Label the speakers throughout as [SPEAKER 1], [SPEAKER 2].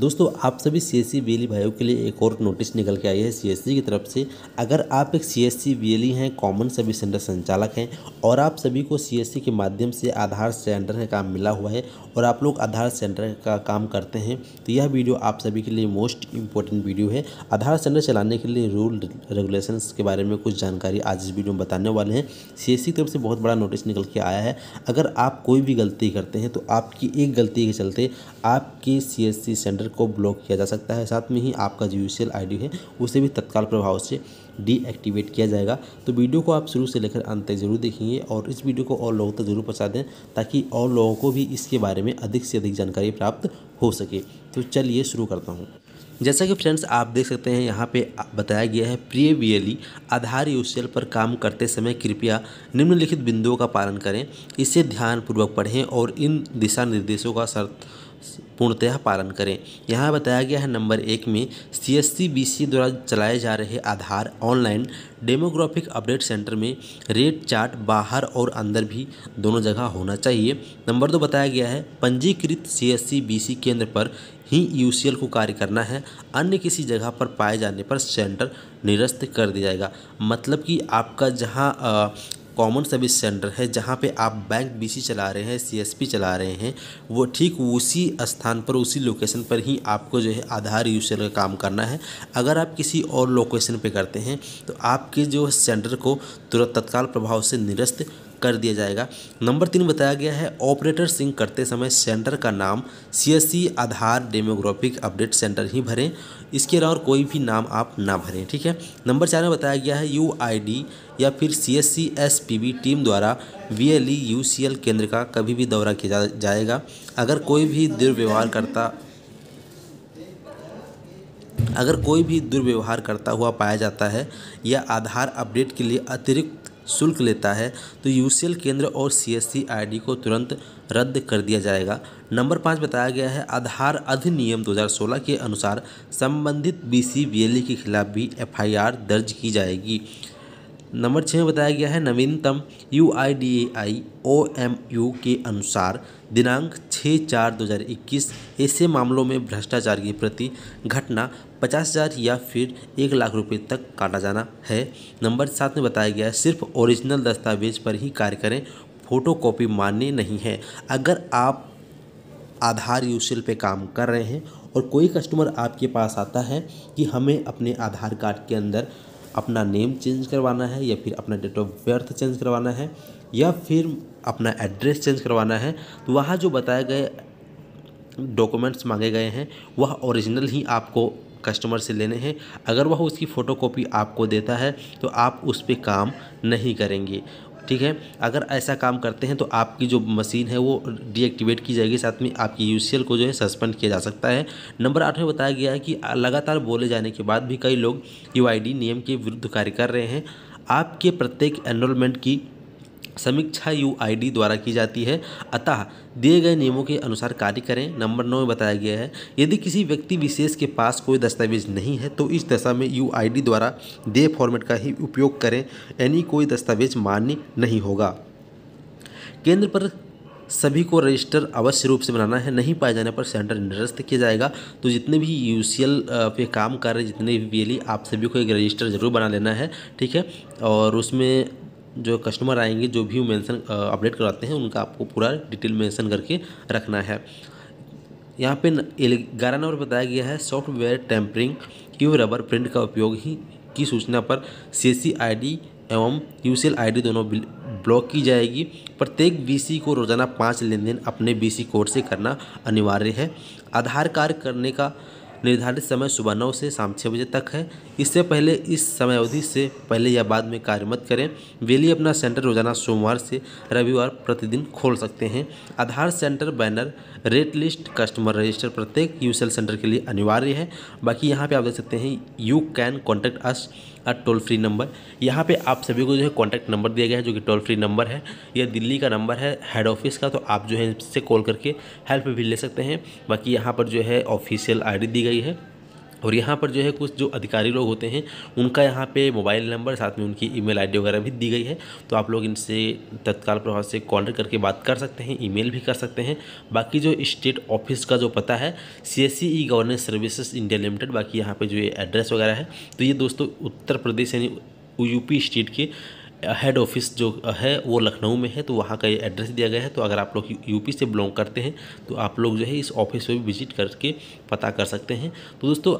[SPEAKER 1] दोस्तों आप सभी सी एस सी भाइयों के लिए एक और नोटिस निकल के आई है सी एस सी की तरफ से अगर आप एक सी एस सी हैं कॉमन सर्विस सेंटर संचालक हैं और आप सभी को सी एस सी के माध्यम से आधार सेंटर का काम मिला हुआ है और आप लोग आधार सेंटर का काम करते हैं तो यह वीडियो आप सभी के लिए मोस्ट इंपॉर्टेंट वीडियो है आधार सेंटर चलाने के लिए रूल रेगुलेशन के बारे में कुछ जानकारी आज इस वीडियो में बताने वाले हैं सी एस सी की तरफ से बहुत बड़ा नोटिस निकल के आया है अगर आप कोई भी गलती करते हैं तो आपकी एक गलती के चलते आपके C S C centre server को ब्लॉक किया जा सकता है साथ में ही आपका जो यूसीएल आईडी है उसे भी तत्काल प्रभाव से डीएक्टिवेट किया जाएगा तो वीडियो को आप शुरू से लेकर अंत तक जरूर देखेंगे और इस वीडियो को और लोगों तक जरूर पहुँचा दें ताकि और लोगों को भी इसके बारे में अधिक से अधिक जानकारी प्राप्त हो सके तो चलिए शुरू करता हूँ जैसा कि फ्रेंड्स आप देख सकते हैं यहाँ पे बताया गया है प्रिय वीएलई आधार यूसीएल पर काम करते समय कृपया निम्नलिखित बिंदुओं का पालन करें इसे ध्यानपूर्वक पढ़ें और इन दिशा निर्देशों का शर्त पूर्णतः पालन करें यहाँ बताया गया है नंबर एक में सी एस सी बी सी द्वारा चलाए जा रहे Aadhaar online demographic update centre में रेट चार्ट बाहर और अंदर भी दोनों जगह होना चाहिए नंबर दो बताया गया है पंजीकृत सी एस सी बी सी केंद्र पर ही यू सी एल को कार्य करना है अन्य किसी जगह पर पाए जाने पर सेंटर निरस्त कर दिया जाएगा मतलब कि आपका जहाँ कॉमन सर्विस सेंटर है जहाँ पे आप बैंक बीसी चला रहे हैं सीएसपी चला रहे हैं वो ठीक उसी स्थान पर उसी लोकेशन पर ही आपको जो है आधार यूजर का काम करना है अगर आप किसी और लोकेशन पे करते हैं तो आपके जो सेंटर को तुरंत तत्काल प्रभाव से निरस्त कर दिया जाएगा नंबर तीन बताया गया है ऑपरेटर सिंह करते समय सेंटर का नाम C Aadhaar demographic update centre ही भरें इसके अलावा कोई भी नाम आप ना भरें ठीक है नंबर चार में बताया गया है यू या फिर C S C S P B team द्वारा V L E U C L केंद्र का कभी भी दौरा किया जाएगा अगर कोई भी दुर्व्यवहार करता अगर कोई भी दुर्व्यवहार करता हुआ पाया जाता है या आधार अपडेट के लिए अतिरिक्त शुल्क लेता है तो यूसीएल केंद्र और सीएससी आईडी को तुरंत रद्द कर दिया जाएगा नंबर पाँच बताया गया है आधार अधिनियम 2016 के अनुसार संबंधित बी एल के खिलाफ भी एफआईआर दर्ज की जाएगी नंबर छः में बताया गया है नवीनतम U I D A I O M U के अनुसार दिनांक छः चार दो हज़ार इक्कीस ऐसे मामलों में भ्रष्टाचार की प्रति घटना पचास हज़ार या फिर एक लाख रुपए तक काटा जाना है नंबर सात में बताया गया है सिर्फ ओरिजिनल दस्तावेज पर ही कार्य करें फ़ोटो कॉपी मान्य नहीं है अगर आप आधार यूसेल पे काम कर रहे हैं और कोई कस्टमर आपके पास आता है कि हमें अपने आधार कार्ड के अंदर अपना नेम चेंज करवाना है या फिर अपना डेट ऑफ बर्थ चेंज करवाना है या फिर अपना एड्रेस चेंज करवाना है तो वहाँ जो बताए गए डॉक्यूमेंट्स मांगे गए हैं वह ओरिजिनल ही आपको कस्टमर से लेने हैं अगर वह उसकी फ़ोटोकॉपी आपको देता है तो आप उस पर काम नहीं करेंगे ठीक है अगर ऐसा काम करते हैं तो आपकी जो मशीन है वो डीएक्टिवेट की जाएगी साथ में आपकी यूसीएल को जो है सस्पेंड किया जा सकता है नंबर आठ में बताया गया है कि लगातार बोले जाने के बाद भी कई लोग यूआईडी नियम के विरुद्ध कार्य कर रहे हैं आपके प्रत्येक एनरोलमेंट की समीक्षा यू आई डी द्वारा की जाती है अतः दिए गए नियमों के अनुसार कार्य करें नंबर नौ में बताया गया है यदि किसी व्यक्ति विशेष के पास कोई दस्तावेज नहीं है तो इस दशा में यू आई डी द्वारा दे फॉर्मेट का ही उपयोग करें यानी कोई दस्तावेज मान्य नहीं होगा केंद्र पर सभी को रजिस्टर अवश्य रूप से बनाना है नहीं पाए जाने पर सेंटर निरस्त किया जाएगा तो जितने भी यू पे काम कर रहे जितने भी बी e, आप सभी को एक रजिस्टर ज़रूर बना लेना है ठीक है और उसमें जो कस्टमर आएंगे जो भी मेंशन अपडेट कराते हैं उनका आपको पूरा डिटेल मेंशन करके रखना है यहाँ पे ग्यारह नंबर बताया गया है सॉफ्टवेयर टेम्परिंग क्यू रबर प्रिंट का उपयोग ही की सूचना पर सी डी एवं यूसीएल डी दोनों ब्लॉक की जाएगी प्रत्येक सी को रोज़ाना पाँच लेन देन अपने सी कोड से करना अनिवार्य है आधार कार्ड करने का निर्धारित समय सुबह नौ से शाम छः बजे तक है इससे पहले इस समय अवधि से पहले या बाद में कार्य मत करें वेली अपना सेंटर रोजाना सोमवार से रविवार प्रतिदिन खोल सकते हैं Aadhaar centre banner rate list customer register प्रत्येक यू सेंटर के लिए अनिवार्य है बाकी यहाँ पर आप देख सकते हैं you can contact us toll free number यहाँ पे आप सभी को जो है कॉन्टैक्ट नंबर दिया गया है जो कि टोल फ्री नंबर है यह दिल्ली का नंबर है हेड ऑफिस का तो आप जो है इससे कॉल करके हेल्प भी ले सकते हैं बाकी यहाँ पर जो है ऑफिशियल आई दी गई है और यहाँ पर जो है कुछ जो अधिकारी लोग होते हैं उनका यहाँ पे मोबाइल नंबर साथ में उनकी ईमेल आईडी वगैरह भी दी गई है तो आप लोग इनसे तत्काल प्रभाव से कॉल करके बात कर सकते हैं ईमेल भी कर सकते हैं बाकी जो स्टेट ऑफिस का जो पता है C S C e governance services India limited बाकी यहाँ पर जो ये एड्रेस वगैरह है तो ये दोस्तों उत्तर प्रदेश यानी यूपी स्टेट के हेड ऑफिस जो है वो लखनऊ में है तो वहाँ का ये एड्रेस दिया गया है तो अगर आप लोग यूपी से बिलोंग करते हैं तो आप लोग जो है इस ऑफिस पर भी विजिट करके पता कर सकते हैं तो दोस्तों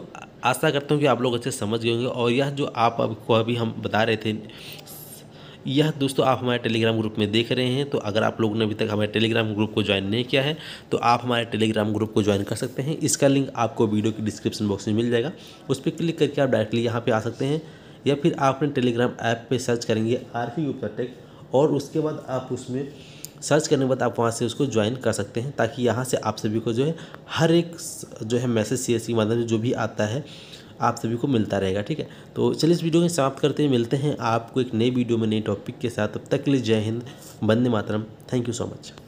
[SPEAKER 1] आशा करता हूँ कि आप लोग अच्छे समझ गए होंगे और यह जो आप आपको अभी हम बता रहे थे यह दोस्तों आप हमारे टेलीग्राम ग्रुप में देख रहे हैं तो अगर आप लोगों ने अभी तक हमारे टेलीग्राम ग्रुप को ज्वाइन नहीं किया है तो आप हमारे टेलीग्राम ग्रुप को ज्वाइन कर सकते हैं इसका लिंक आपको वीडियो की डिस्क्रिप्शन बॉक्स में मिल जाएगा उस पर क्लिक करके आप डायरेक्टली यहाँ पर आ सकते हैं या फिर आप अपने टेलीग्राम ऐप पे सर्च करेंगे आर पी टेक और उसके बाद आप उसमें सर्च करने के बाद आप वहाँ से उसको ज्वाइन कर सकते हैं ताकि यहाँ से आप सभी को जो है हर एक जो है मैसेज सी के माध्यम से जो भी आता है आप सभी को मिलता रहेगा ठीक है तो चलिए इस वीडियो को समाप्त करते हैं मिलते हैं आपको एक नई वीडियो में नए टॉपिक के साथ तब तक के लिए जय हिंद बंदे मातरम थैंक यू सो मच